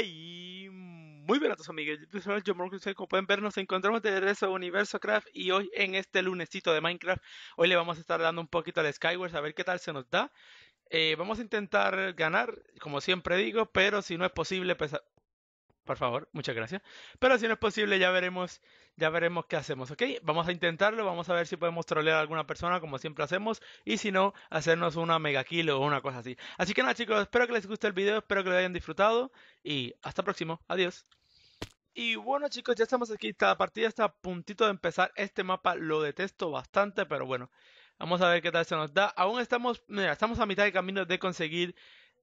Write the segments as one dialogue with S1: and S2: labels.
S1: Y... muy buenas amigos, yo soy como pueden ver nos encontramos de regreso a Universo Craft y hoy en este lunesito de Minecraft, hoy le vamos a estar dando un poquito al Skyward a ver qué tal se nos da. Eh, vamos a intentar ganar, como siempre digo, pero si no es posible, pues por favor, muchas gracias. Pero si no es posible, ya veremos, ya veremos qué hacemos, ¿ok? Vamos a intentarlo, vamos a ver si podemos trolear a alguna persona, como siempre hacemos, y si no, hacernos una mega kill o una cosa así. Así que nada, chicos, espero que les guste el video, espero que lo hayan disfrutado, y hasta próximo, adiós. Y bueno chicos, ya estamos aquí, esta partida está a puntito de empezar, este mapa lo detesto bastante, pero bueno, vamos a ver qué tal se nos da. Aún estamos, mira, estamos a mitad de camino de conseguir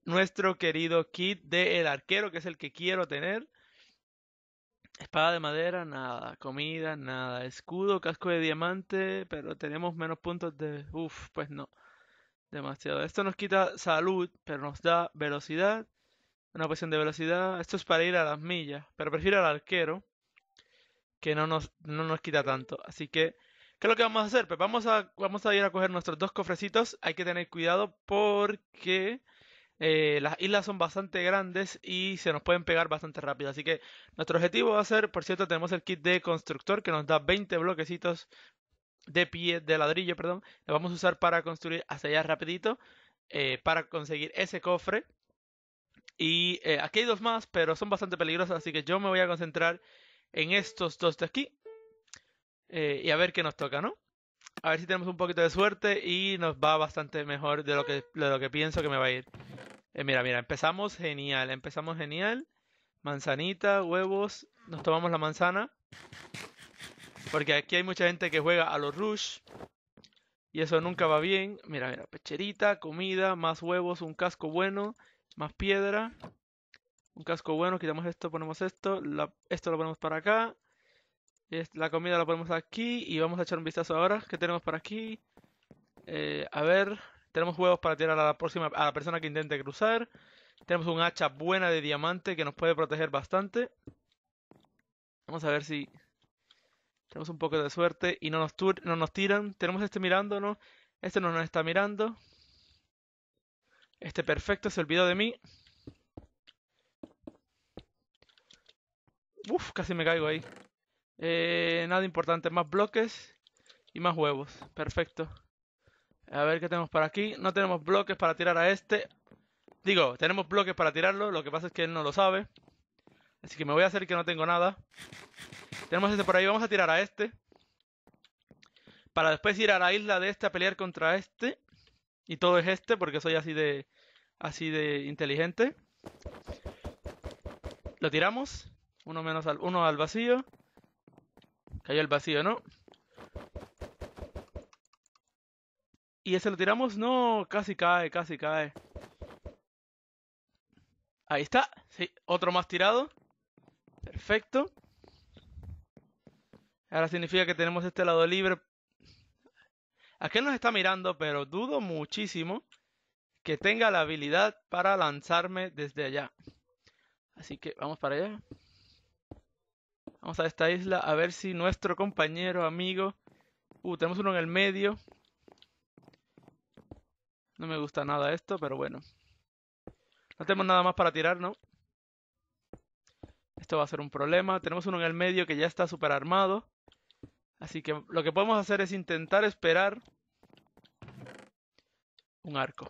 S1: nuestro querido kit de el arquero, que es el que quiero tener. Espada de madera, nada. Comida, nada. Escudo, casco de diamante, pero tenemos menos puntos de... Uf, pues no. Demasiado. Esto nos quita salud, pero nos da velocidad. Una poción de velocidad. Esto es para ir a las millas, pero prefiero al arquero, que no nos, no nos quita tanto. Así que, ¿qué es lo que vamos a hacer? Pues vamos a, vamos a ir a coger nuestros dos cofrecitos. Hay que tener cuidado porque eh, las islas son bastante grandes y se nos pueden pegar bastante rápido. Así que nuestro objetivo va a ser, por cierto, tenemos el kit de constructor que nos da 20 bloquecitos de pie de ladrillo, perdón. Lo vamos a usar para construir hasta allá rapidito, eh, para conseguir ese cofre. Y eh, aquí hay dos más, pero son bastante peligrosos, así que yo me voy a concentrar en estos dos de aquí. y a ver qué nos toca, ¿no? a ver si tenemos un poquito de suerte y nos va bastante mejor de lo que, lo que pienso que me va a ir. Eh, mira, mira, empezamos genial, empezamos genial. Manzanita, huevos, nos tomamos la manzana. Porque aquí hay mucha gente que juega a los rush. Y eso nunca va bien. Mira, mira, pecherita, comida, más huevos, un casco bueno, más piedra. Un casco bueno, quitamos esto, ponemos esto. esto lo ponemos para acá. La comida la ponemos aquí y vamos a echar un vistazo ahora. ¿Qué tenemos por aquí? Eh, a ver, tenemos huevos para tirar a la próxima a la persona que intente cruzar. Tenemos un hacha buena de diamante que nos puede proteger bastante. Vamos a ver si tenemos un poco de suerte y no nos, no nos tiran. Tenemos este mirándonos. Este no nos está mirando. Este perfecto se olvidó de mí. Uf, casi me caigo ahí. Eh, nada importante, más bloques y más huevos. Perfecto. A ver qué tenemos para aquí. No tenemos bloques para tirar a este. Digo, tenemos bloques para tirarlo. Lo que pasa es que él no lo sabe. Así que me voy a hacer que no tengo nada. Tenemos este por ahí. Vamos a tirar a este. Para después ir a la isla de este a pelear contra este. Y todo es este porque soy así de... Así de inteligente. Lo tiramos. Uno menos al, uno al vacío. Cayó el vacío, ¿no? Y ese lo tiramos, no, casi cae, casi cae. Ahí está, sí, otro más tirado. Perfecto. Ahora significa que tenemos este lado libre. Aquí nos está mirando, pero dudo muchísimo que tenga la habilidad para lanzarme desde allá. Así que vamos para allá. Vamos a esta isla a ver si nuestro compañero, amigo... Uh, tenemos uno en el medio. No me gusta nada esto, pero bueno. No tenemos nada más para tirar, ¿no? Esto va a ser un problema. Tenemos uno en el medio que ya está super armado. Así que lo que podemos hacer es intentar esperar un arco.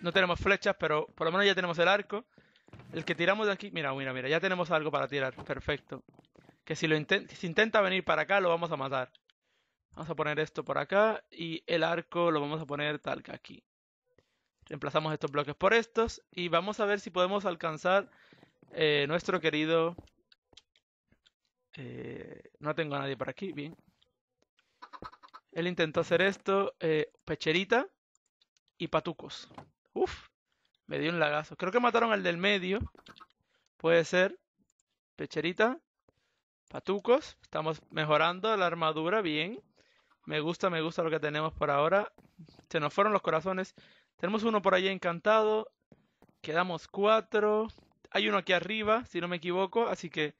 S1: No tenemos flechas, pero por lo menos ya tenemos el arco. El que tiramos de aquí... Mira, mira, mira. Ya tenemos algo para tirar. Perfecto que si, lo si intenta venir para acá lo vamos a matar. Vamos a poner esto por acá y el arco lo vamos a poner tal que aquí. Reemplazamos estos bloques por estos y vamos a ver si podemos alcanzar eh, nuestro querido... Eh, no tengo a nadie por aquí, bien. Él intentó hacer esto, eh, pecherita y patucos. Uf, me dio un lagazo. Creo que mataron al del medio. Puede ser. Pecherita patucos. Estamos mejorando la armadura bien. Me gusta, me gusta lo que tenemos por ahora. Se nos fueron los corazones. Tenemos uno por allá encantado. Quedamos cuatro. Hay uno aquí arriba, si no me equivoco. Así que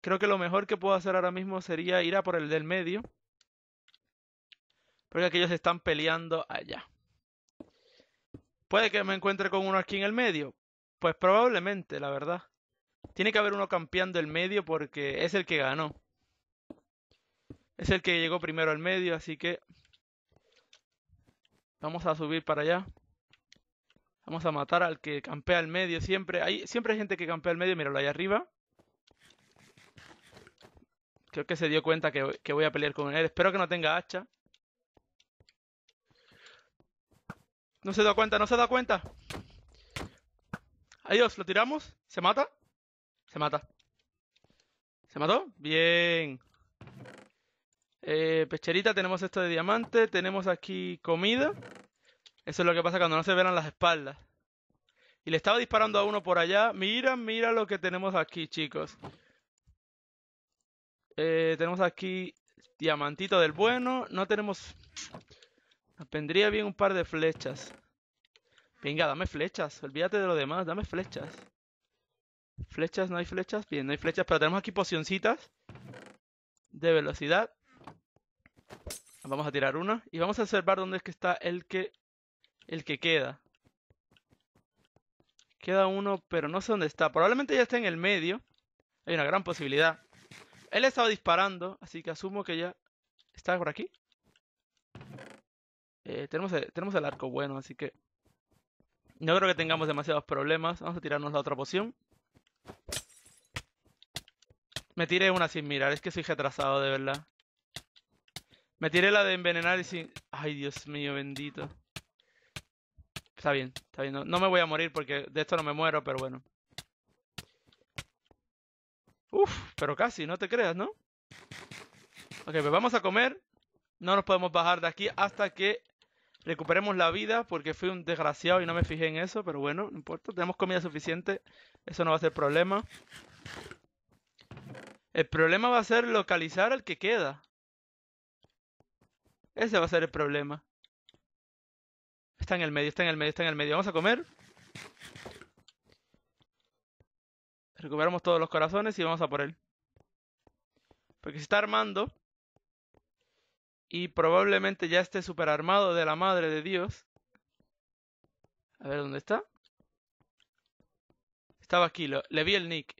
S1: creo que lo mejor que puedo hacer ahora mismo sería ir a por el del medio. Porque aquellos están peleando allá. Puede que me encuentre con uno aquí en el medio. Pues probablemente, la verdad. Tiene que haber uno campeando el medio porque es el que ganó. Es el que llegó primero al medio, así que vamos a subir para allá. Vamos a matar al que campea al medio siempre. Hay, siempre hay gente que campea al medio, míralo ahí arriba. Creo que se dio cuenta que, que voy a pelear con él. Espero que no tenga hacha. No se da cuenta, no se da cuenta. Adiós, lo tiramos. ¿Se mata? Se mata. ¿Se mató? Bien. Eh, pecherita, tenemos esto de diamante. Tenemos aquí comida. Eso es lo que pasa cuando no se ven las espaldas. Y le estaba disparando a uno por allá. Mira, mira lo que tenemos aquí, chicos. Eh, tenemos aquí diamantito del bueno. No tenemos... Nos vendría bien un par de flechas. Venga, dame flechas. Olvídate de lo demás. Dame flechas. Flechas, no hay flechas. Bien, no hay flechas, pero tenemos aquí pocioncitas de velocidad. Vamos a tirar una y vamos a observar dónde es que está el que el que queda. Queda uno, pero no sé dónde está. Probablemente ya está en el medio. Hay una gran posibilidad. Él estaba disparando, así que asumo que ya está por aquí. Eh, tenemos, tenemos el arco bueno, así que no creo que tengamos demasiados problemas. Vamos a tirarnos la otra poción. Me tiré una sin mirar, es que soy retrasado de verdad. Me tiré la de envenenar y sin... Ay, Dios mío, bendito. Está bien, está bien. No, me voy a morir porque de esto no me muero, pero bueno. Uf, pero casi, no te creas, ¿no? Ok, pues vamos a comer. No nos podemos bajar de aquí hasta que Recuperemos la vida porque fui un desgraciado y no me fijé en eso, pero bueno, no importa. Tenemos comida suficiente, eso no va a ser problema. El problema va a ser localizar al que queda. Ese va a ser el problema. Está en el medio, está en el medio, está en el medio. Vamos a comer. Recuperamos todos los corazones y vamos a por él. Porque se está armando y probablemente ya esté super armado de la madre de Dios. A ver dónde está. Estaba aquí, le vi el nick.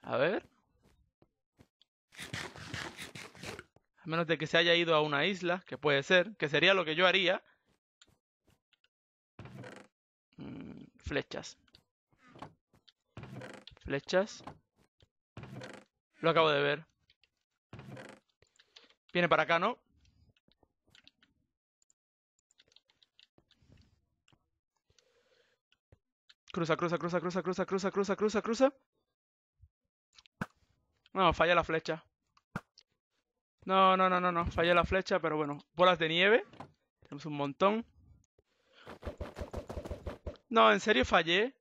S1: A ver. A menos de que se haya ido a una isla, que puede ser, que sería lo que yo haría. Mm, flechas. Flechas. Lo acabo de ver. Viene para acá, ¿no? Cruza, cruza, cruza, cruza, cruza, cruza, cruza, cruza, cruza. No, falla la flecha. No, no, no, no, no. Falla la flecha, pero bueno. Bolas de nieve. Tenemos un montón. No, en serio fallé.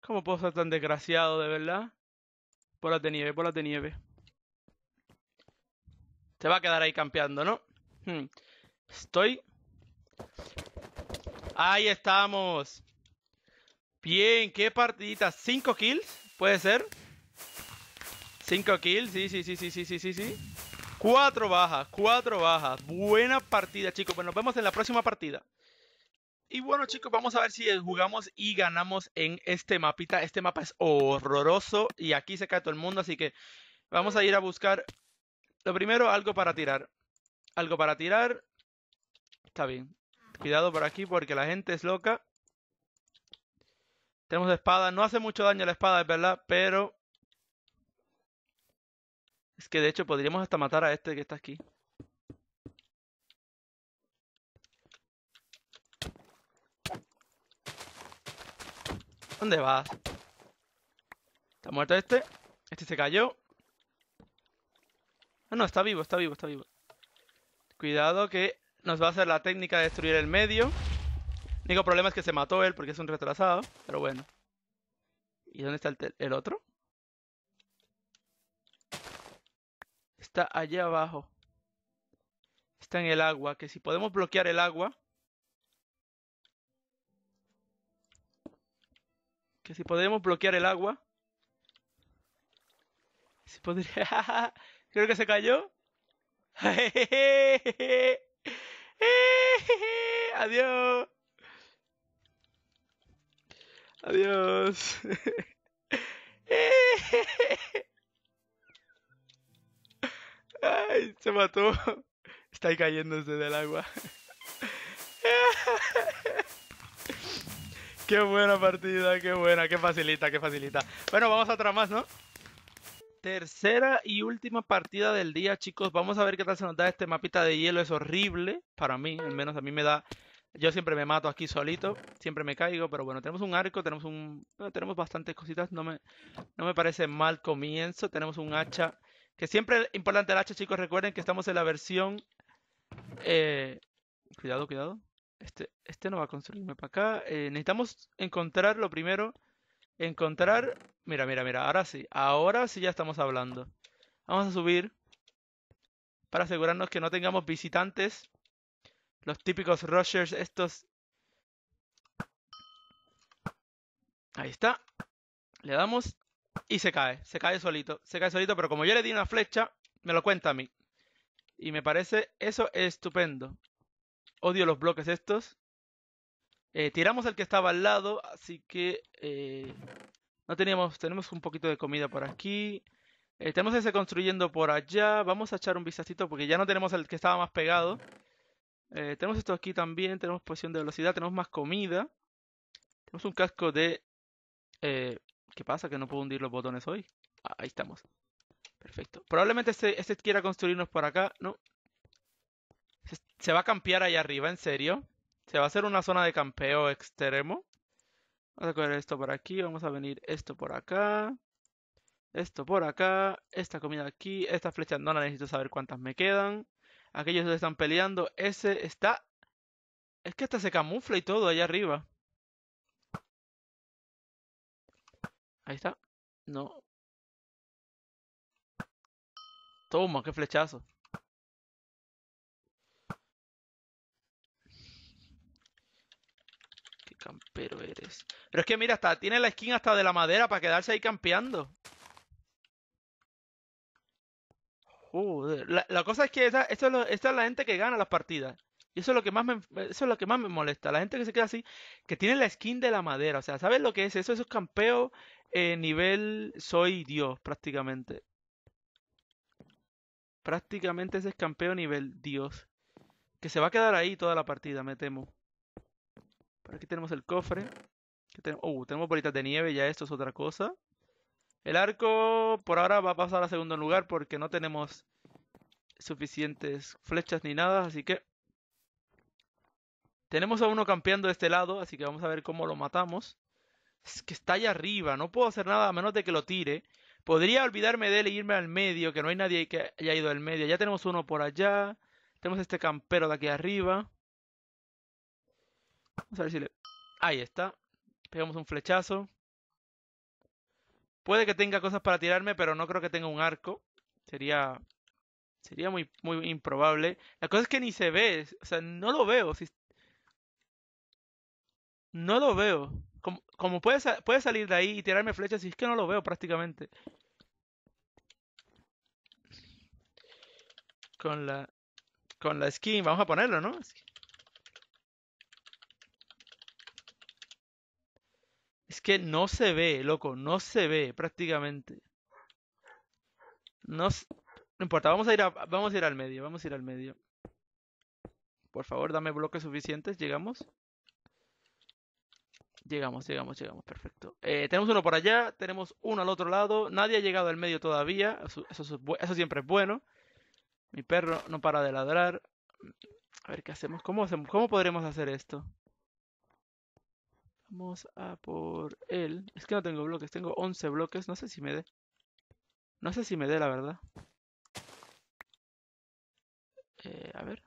S1: ¿Cómo puedo ser tan desgraciado, de verdad? Bolas de nieve, bolas de nieve. Se va a quedar ahí campeando, ¿no? Hmm. Estoy... Ahí estamos. Bien, qué partidita. ¿Cinco kills? ¿Puede ser? Cinco kills, sí, sí, sí, sí, sí, sí, sí, sí. Cuatro bajas, cuatro bajas. Buena partida, chicos. Bueno, nos vemos en la próxima partida. Y bueno, chicos, vamos a ver si jugamos y ganamos en este mapita. Este mapa es horroroso y aquí se cae todo el mundo, así que vamos a ir a buscar lo primero, algo para tirar. Algo para tirar. Está bien. Cuidado por aquí porque la gente es loca. Tenemos espada. No hace mucho daño la espada, es verdad, pero... Es que de hecho podríamos hasta matar a este que está aquí. ¿Dónde vas? Está muerto este. Este se cayó. No, ah, no, está vivo, está vivo, está vivo. Cuidado que nos va a hacer la técnica de destruir el medio. El único problema es que se mató él porque es un retrasado, pero bueno. ¿Y dónde está el, otro? Está allá abajo. Está en el agua, que si podemos bloquear el agua... Que si podemos bloquear el agua... Si podría... Creo que se cayó. Adiós. Adiós. Ay, se mató. Está ahí cayéndose del agua. Qué buena partida, qué buena, qué facilita, qué facilita. Bueno, vamos a otra más, ¿no? Tercera y última partida del día, chicos. Vamos a ver qué tal se nos da este mapita de hielo. Es horrible para mí, al menos a mí me da... Yo siempre me mato aquí solito, siempre me caigo, pero bueno, tenemos un arco, tenemos un... tenemos bastantes cositas, no me, no me parece mal comienzo. Tenemos un hacha, que siempre es importante el hacha, chicos. Recuerden que estamos en la versión... Eh... Cuidado, cuidado. Este, este no va a construirme para acá. Eh, necesitamos encontrar lo primero encontrar. Mira, mira, mira. Ahora sí. Ahora sí ya estamos hablando. Vamos a subir. Para asegurarnos que no tengamos visitantes. Los típicos rushers, estos. Ahí está. Le damos. Y se cae. Se cae solito. Se cae solito. Pero como yo le di una flecha, me lo cuenta a mí. Y me parece eso estupendo. Odio los bloques estos. Eh, tiramos el que estaba al lado, así que eh, no teníamos, tenemos un poquito de comida por aquí. estamos eh, tenemos ese construyendo por allá. Vamos a echar un vistacito porque ya no tenemos el que estaba más pegado. tenemos esto aquí también, tenemos posición de velocidad, tenemos más comida. Tenemos un casco de... ¿Qué pasa? Que no puedo hundir los botones hoy. Ah, ahí estamos. Perfecto. Probablemente este, este quiera construirnos por acá. No. Se, va a campear allá arriba, en serio. Se va a hacer una zona de campeo extremo. Vamos a coger esto por aquí, vamos a venir esto por acá. Esto por acá, esta comida aquí, esta flecha no la necesito saber cuántas me quedan. Aquellos que están peleando, ese está... Es que hasta se camufla y todo allá arriba. Ahí está. No. Toma, qué flechazo. Campero eres. Pero es que mira, está tiene la skin hasta de la madera para quedarse ahí campeando. Joder. La, cosa es que esa, esto es la gente que gana las partidas. Y eso es lo que más me, eso es lo que más me molesta. La gente que se queda así, que tiene la skin de la madera. O sea, ¿sabes lo que es eso? es campeo eh, nivel soy Dios, prácticamente. Prácticamente ese es campeo nivel Dios. Que se va a quedar ahí toda la partida, me temo. Por aquí tenemos el cofre. Uh, tenemos bolitas de nieve, ya esto es otra cosa. El arco por ahora va a pasar a segundo lugar porque no tenemos suficientes flechas ni nada, así que... Tenemos a uno campeando de este lado, así que vamos a ver cómo lo matamos. Es que está allá arriba, no puedo hacer nada a menos de que lo tire. Podría olvidarme de él e irme al medio, que no hay nadie que haya ido al medio. Ya tenemos uno por allá. Tenemos este campero de aquí arriba. Vamos a ver si le... Ahí está. Pegamos un flechazo. Puede que tenga cosas para tirarme, pero no creo que tenga un arco. Sería... Sería muy, muy improbable. La cosa es que ni se ve. O sea, no lo veo. Si... No lo veo. Como, como puede, salir de ahí y tirarme flechas, si es que no lo veo prácticamente. Con la... Con la skin. Vamos a ponerlo, ¿no? Es que no se ve, loco, no se ve prácticamente. No, no importa, vamos a, ir a, vamos a ir al medio, vamos a ir al medio. Por favor, dame bloques suficientes, llegamos. Llegamos, llegamos, llegamos, perfecto. Eh, tenemos uno por allá, tenemos uno al otro lado. Nadie ha llegado al medio todavía, eso, siempre es bueno. Mi perro no para de ladrar. A ver qué hacemos, cómo hacemos, cómo podremos hacer esto. Vamos a por él. Es que no tengo bloques, tengo 11 bloques. No sé si me dé. No sé si me dé, la verdad. Eh, a ver.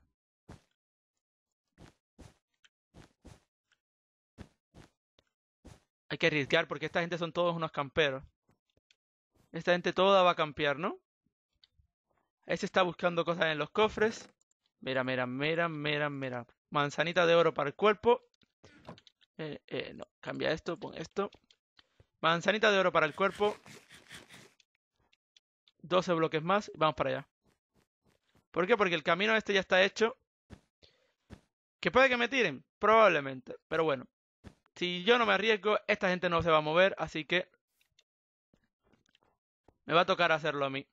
S1: Hay que arriesgar porque esta gente son todos unos camperos. Esta gente toda va a campear, ¿no? Ese está buscando cosas en los cofres. Mira, mira, mira, mira, mira. Manzanita de oro para el cuerpo. Eh, eh, no, cambia esto, pon esto. Manzanita de oro para el cuerpo. 12 bloques más y vamos para allá. ¿Por qué? Porque el camino este ya está hecho. ¿Que puede que me tiren? Probablemente. Pero bueno, si yo no me arriesgo, esta gente no se va a mover, así que me va a tocar hacerlo a mí.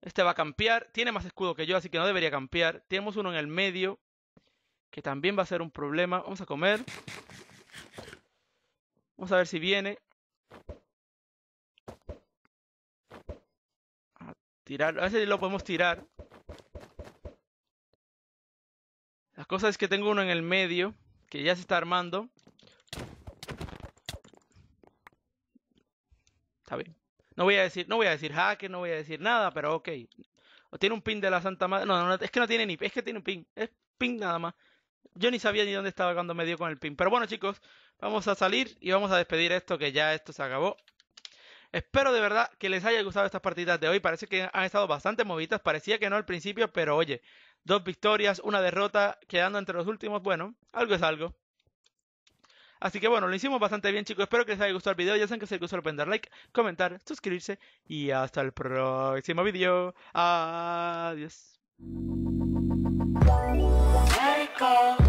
S1: Este va a campear, tiene más escudo que yo, así que no debería campear. Tenemos uno en el medio que también va a ser un problema. Vamos a comer. Vamos a ver si viene. A tirar. A ver si lo podemos tirar. La cosa es que tengo uno en el medio. Que ya se está armando. Está bien. No voy a decir, no voy a decir hacker, no voy a decir nada, pero ok. O tiene un pin de la Santa Madre. No, no, es que no tiene ni. Es que tiene un pin. Es pin nada más. Yo ni sabía ni dónde estaba cuando me dio con el pin. Pero bueno, chicos, vamos a salir y vamos a despedir esto, que ya esto se acabó. Espero de verdad que les haya gustado estas partidas de hoy. Parece que han estado bastante movidas. Parecía que no al principio, pero oye, dos victorias, una derrota, quedando entre los últimos. Bueno, algo es algo. Así que bueno, lo hicimos bastante bien, chicos. Espero que les haya gustado el video. Ya saben que si les gustó, pueden dar like, comentar, suscribirse. Y hasta el próximo video. Adiós. Oh.